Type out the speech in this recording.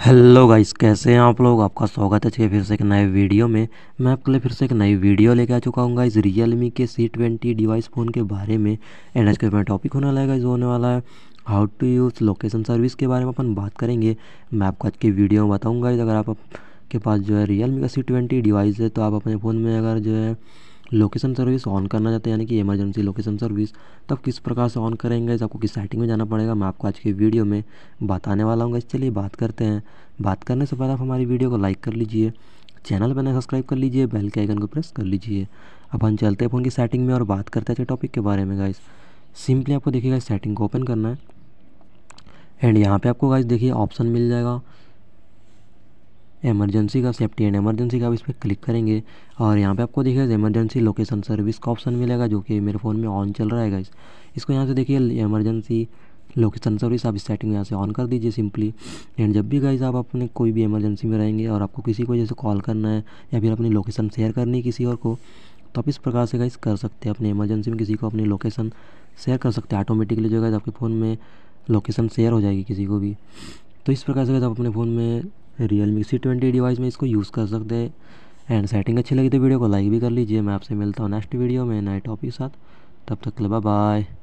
hello guys कैसे हैं आप लोग आपका स्वागत है चाहिए फिर से एक नए वीडियो में मैं आपके लिए फिर से एक नई वीडियो लेके आ चुका हूँ गाइस रियलमी के सी ट्वेंटी डिवाइस फ़ोन के बारे में एंड आज का टॉपिक होने वाला है गाइस होने वाला है how to use location service के बारे में अपन बात करेंगे मैं आपको आज की वीडियो में बताऊँगा अगर आप के पास जो है रियल मी का सी ट्वेंटी डिवाइस है तो आप अपने फ़ोन में अगर जो है लोकेशन सर्विस ऑन करना चाहते हैं यानी कि इमरजेंसी लोकेशन सर्विस तब किस प्रकार से ऑन करेंगे आपको किस सेटिंग में जाना पड़ेगा मैं आपको आज के वीडियो में बताने वाला हूँ इस चलिए बात करते हैं बात करने से पहले आप हमारी वीडियो को लाइक कर लीजिए चैनल पर सब्सक्राइब कर लीजिए बेल के आइकन को प्रेस कर लीजिए अब हम चलते हैं फ़ोन की सेटिंग में और बात करते हैं टॉपिक के बारे में गाइस सिंपली आपको देखिएगा सेटिंग को ओपन करना है एंड यहाँ पे आपको गाइस देखिए ऑप्शन मिल जाएगा एमरजेंसी का सेफ्टी एंड एमरजेंसी का आप इस पर क्लिक करेंगे और यहाँ पे आपको देखिए एमरजेंसी लोकेशन सर्विस का ऑप्शन मिलेगा जो कि मेरे फ़ोन में ऑन चल रहा है इस इसको यहाँ से देखिए एमरजेंसी लोकेशन सर्विस आप सेटिंग यहाँ से ऑन कर दीजिए सिंपली एंड जब भी गाइज आप अपने कोई भी इमरजेंसी में रहेंगे और आपको किसी को जैसे कॉल करना है या फिर अपनी लोकेशन शेयर करनी है किसी और को तो आप इस प्रकार से गाइज कर सकते हैं अपने इमरजेंसी में किसी को अपनी लोकेशन शेयर कर सकते हैं ऑटोमेटिकली जो गाइज आपके फ़ोन में लोकेशन शेयर हो जाएगी किसी को भी तो इस प्रकार से आप अपने फ़ोन में Realme C twenty device में इसको यूज़ कर सकते हैं एंड सेटिंग अच्छी लगी तो वीडियो को लाइक भी कर लीजिए मैं आपसे मिलता हूँ नेक्स्ट वीडियो में नए टॉपिक के साथ तब तक के बाय